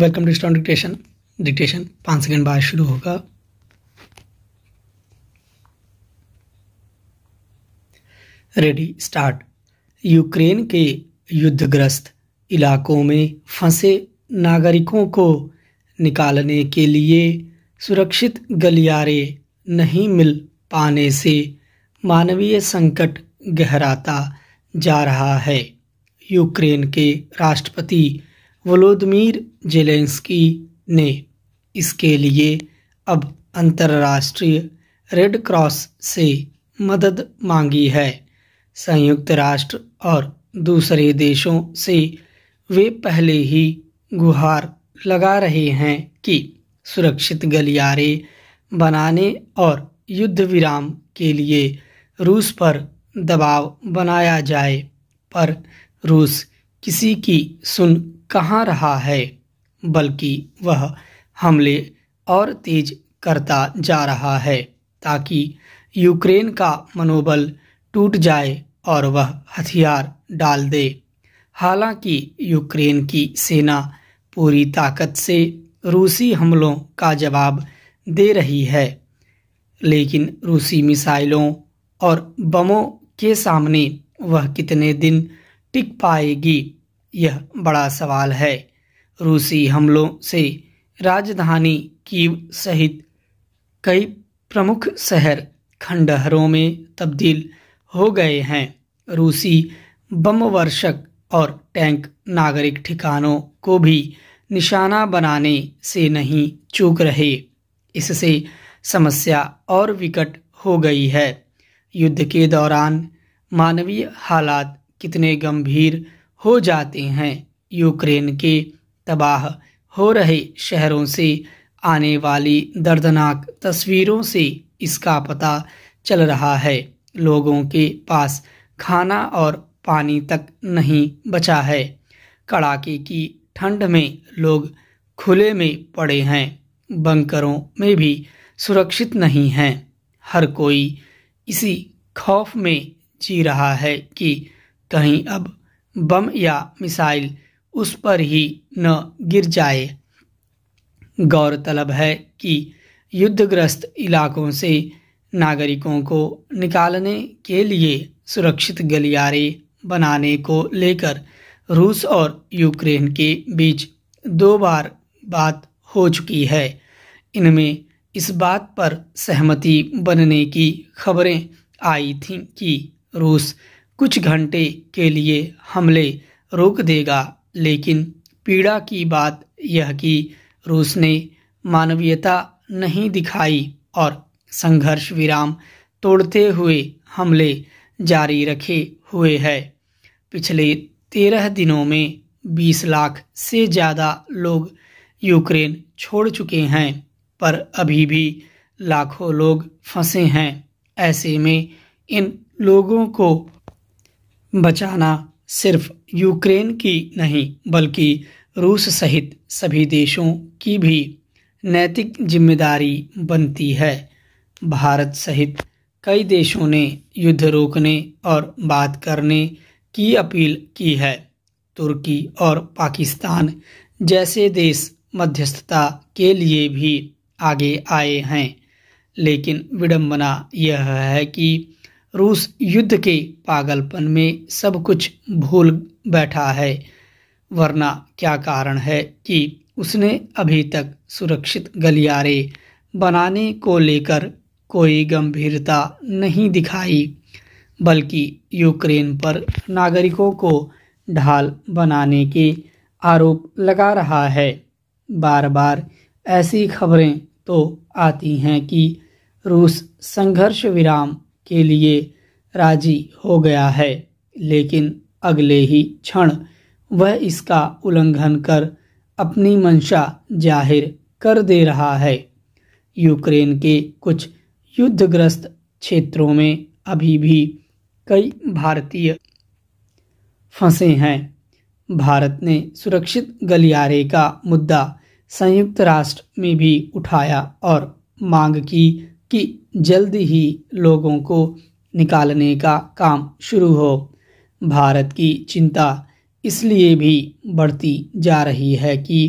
welcome to स्टॉन dictation dictation पाँच second बाद शुरू होगा रेडी स्टार्ट यूक्रेन के युद्धग्रस्त इलाकों में फंसे नागरिकों को निकालने के लिए सुरक्षित गलियारे नहीं मिल पाने से मानवीय संकट गहराता जा रहा है यूक्रेन के राष्ट्रपति वलोदमीर जेलेंस्की ने इसके लिए अब अंतर्राष्ट्रीय रेड क्रॉस से मदद मांगी है संयुक्त राष्ट्र और दूसरे देशों से वे पहले ही गुहार लगा रहे हैं कि सुरक्षित गलियारे बनाने और युद्ध विराम के लिए रूस पर दबाव बनाया जाए पर रूस किसी की सुन कहाँ रहा है बल्कि वह हमले और तेज करता जा रहा है ताकि यूक्रेन का मनोबल टूट जाए और वह हथियार डाल दे हालांकि यूक्रेन की सेना पूरी ताकत से रूसी हमलों का जवाब दे रही है लेकिन रूसी मिसाइलों और बमों के सामने वह कितने दिन टिक पाएगी यह बड़ा सवाल है रूसी हमलों से राजधानी कीव सहित कई प्रमुख शहर खंडहरों में तब्दील हो गए हैं रूसी बम वर्षक और टैंक नागरिक ठिकानों को भी निशाना बनाने से नहीं चूक रहे इससे समस्या और विकट हो गई है युद्ध के दौरान मानवीय हालात कितने गंभीर हो जाते हैं यूक्रेन के तबाह हो रहे शहरों से आने वाली दर्दनाक तस्वीरों से इसका पता चल रहा है लोगों के पास खाना और पानी तक नहीं बचा है कड़ाके की ठंड में लोग खुले में पड़े हैं बंकरों में भी सुरक्षित नहीं हैं हर कोई इसी खौफ में जी रहा है कि कहीं अब बम या मिसाइल उस पर ही न गिर जाए गौरतलब है कि युद्धग्रस्त इलाकों से नागरिकों को निकालने के लिए सुरक्षित गलियारे बनाने को लेकर रूस और यूक्रेन के बीच दो बार बात हो चुकी है इनमें इस बात पर सहमति बनने की खबरें आई थीं कि रूस कुछ घंटे के लिए हमले रोक देगा लेकिन पीड़ा की बात यह कि रूस ने मानवीयता नहीं दिखाई और संघर्ष विराम तोड़ते हुए हमले जारी रखे हुए है पिछले तेरह दिनों में बीस लाख से ज़्यादा लोग यूक्रेन छोड़ चुके हैं पर अभी भी लाखों लोग फंसे हैं ऐसे में इन लोगों को बचाना सिर्फ यूक्रेन की नहीं बल्कि रूस सहित सभी देशों की भी नैतिक जिम्मेदारी बनती है भारत सहित कई देशों ने युद्ध रोकने और बात करने की अपील की है तुर्की और पाकिस्तान जैसे देश मध्यस्थता के लिए भी आगे आए हैं लेकिन विडंबना यह है कि रूस युद्ध के पागलपन में सब कुछ भूल बैठा है वरना क्या कारण है कि उसने अभी तक सुरक्षित गलियारे बनाने को लेकर कोई गंभीरता नहीं दिखाई बल्कि यूक्रेन पर नागरिकों को ढाल बनाने के आरोप लगा रहा है बार बार ऐसी खबरें तो आती हैं कि रूस संघर्ष विराम के लिए राजी हो गया है लेकिन अगले ही क्षण वह इसका उल्लंघन कर अपनी मंशा जाहिर कर दे रहा है यूक्रेन के कुछ युद्धग्रस्त क्षेत्रों में अभी भी कई भारतीय फंसे हैं भारत ने सुरक्षित गलियारे का मुद्दा संयुक्त राष्ट्र में भी उठाया और मांग की कि जल्द ही लोगों को निकालने का काम शुरू हो भारत की चिंता इसलिए भी बढ़ती जा रही है कि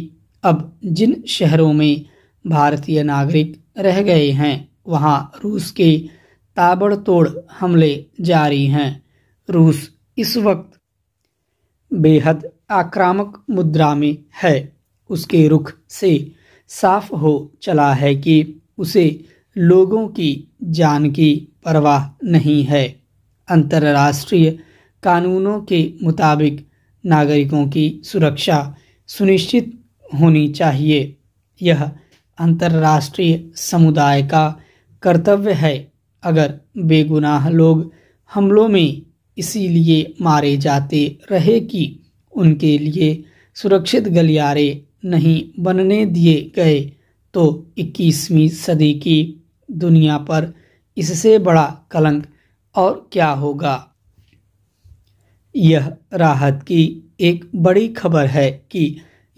अब जिन शहरों में भारतीय नागरिक रह गए हैं वहाँ रूस के ताबड़तोड़ हमले जारी हैं रूस इस वक्त बेहद आक्रामक मुद्रा में है उसके रुख से साफ हो चला है कि उसे लोगों की जान की परवाह नहीं है अंतर्राष्ट्रीय कानूनों के मुताबिक नागरिकों की सुरक्षा सुनिश्चित होनी चाहिए यह अंतर्राष्ट्रीय समुदाय का कर्तव्य है अगर बेगुनाह लोग हमलों में इसीलिए मारे जाते रहे कि उनके लिए सुरक्षित गलियारे नहीं बनने दिए गए तो 21वीं सदी की दुनिया पर इससे बड़ा कलंक और क्या होगा यह राहत की एक बड़ी खबर है कि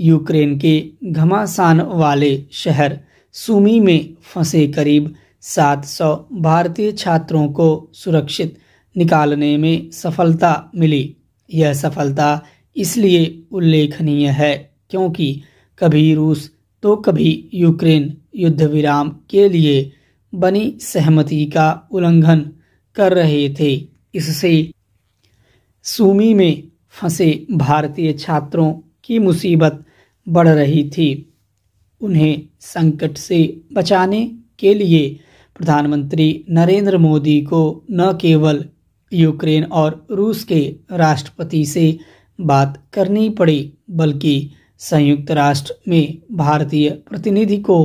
यूक्रेन के घमासान वाले शहर सुमी में फंसे करीब 700 भारतीय छात्रों को सुरक्षित निकालने में सफलता मिली यह सफलता इसलिए उल्लेखनीय है क्योंकि कभी रूस तो कभी यूक्रेन युद्ध विराम के लिए बनी सहमति का उल्लंघन कर रहे थे इससे सूमी में फंसे भारतीय छात्रों की मुसीबत बढ़ रही थी उन्हें संकट से बचाने के लिए प्रधानमंत्री नरेंद्र मोदी को न केवल यूक्रेन और रूस के राष्ट्रपति से बात करनी पड़ी बल्कि संयुक्त राष्ट्र में भारतीय प्रतिनिधि को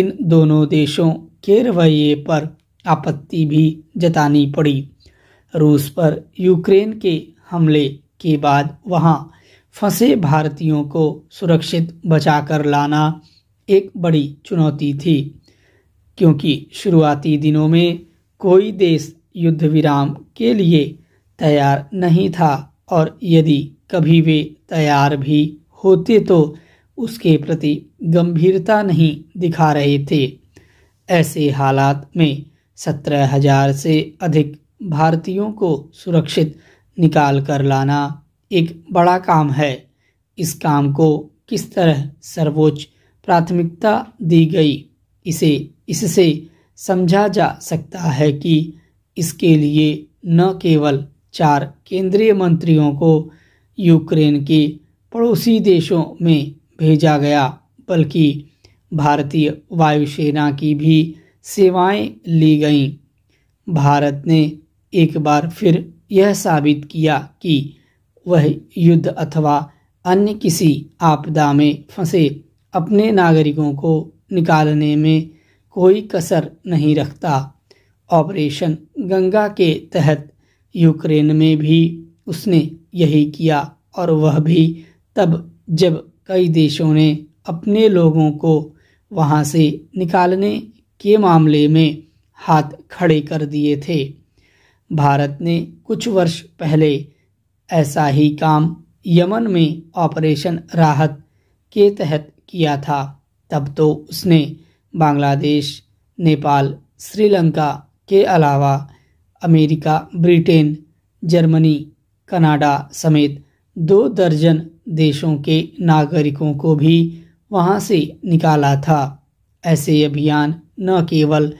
इन दोनों देशों के रवैये पर आपत्ति भी जतानी पड़ी रूस पर यूक्रेन के हमले के बाद वहां फंसे भारतीयों को सुरक्षित बचाकर लाना एक बड़ी चुनौती थी क्योंकि शुरुआती दिनों में कोई देश युद्ध विराम के लिए तैयार नहीं था और यदि कभी वे तैयार भी होते तो उसके प्रति गंभीरता नहीं दिखा रहे थे ऐसे हालात में सत्रह हजार से अधिक भारतीयों को सुरक्षित निकाल कर लाना एक बड़ा काम है इस काम को किस तरह सर्वोच्च प्राथमिकता दी गई इसे इससे समझा जा सकता है कि इसके लिए न केवल चार केंद्रीय मंत्रियों को यूक्रेन के पड़ोसी देशों में भेजा गया बल्कि भारतीय वायुसेना की भी सेवाएं ली गईं भारत ने एक बार फिर यह साबित किया कि वह युद्ध अथवा अन्य किसी आपदा में फंसे अपने नागरिकों को निकालने में कोई कसर नहीं रखता ऑपरेशन गंगा के तहत यूक्रेन में भी उसने यही किया और वह भी तब जब कई देशों ने अपने लोगों को वहाँ से निकालने के मामले में हाथ खड़े कर दिए थे भारत ने कुछ वर्ष पहले ऐसा ही काम यमन में ऑपरेशन राहत के तहत किया था तब तो उसने बांग्लादेश नेपाल श्रीलंका के अलावा अमेरिका ब्रिटेन जर्मनी कनाडा समेत दो दर्जन देशों के नागरिकों को भी वहां से निकाला था ऐसे अभियान न केवल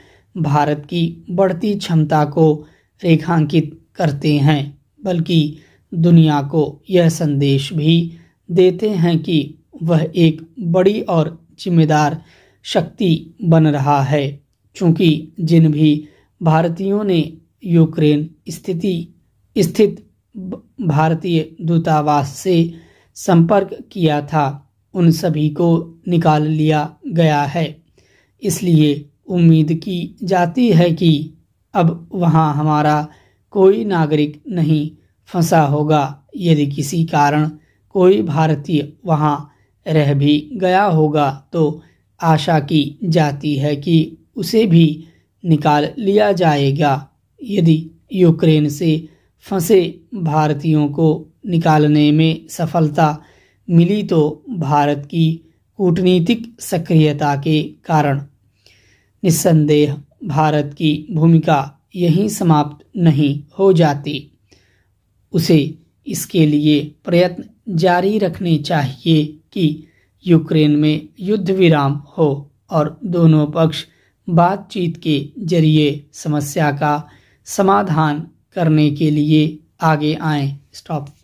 भारत की बढ़ती क्षमता को रेखांकित करते हैं बल्कि दुनिया को यह संदेश भी देते हैं कि वह एक बड़ी और जिम्मेदार शक्ति बन रहा है क्योंकि जिन भी भारतीयों ने यूक्रेन स्थिति स्थित भारतीय दूतावास से संपर्क किया था उन सभी को निकाल लिया गया है इसलिए उम्मीद की जाती है कि अब वहाँ हमारा कोई नागरिक नहीं फंसा होगा यदि किसी कारण कोई भारतीय वहाँ रह भी गया होगा तो आशा की जाती है कि उसे भी निकाल लिया जाएगा यदि यूक्रेन से फंसे भारतीयों को निकालने में सफलता मिली तो भारत की कूटनीतिक सक्रियता के कारण निस्संदेह भारत की भूमिका यहीं समाप्त नहीं हो जाती उसे इसके लिए प्रयत्न जारी रखने चाहिए कि यूक्रेन में युद्ध विराम हो और दोनों पक्ष बातचीत के जरिए समस्या का समाधान करने के लिए आगे आए स्टॉप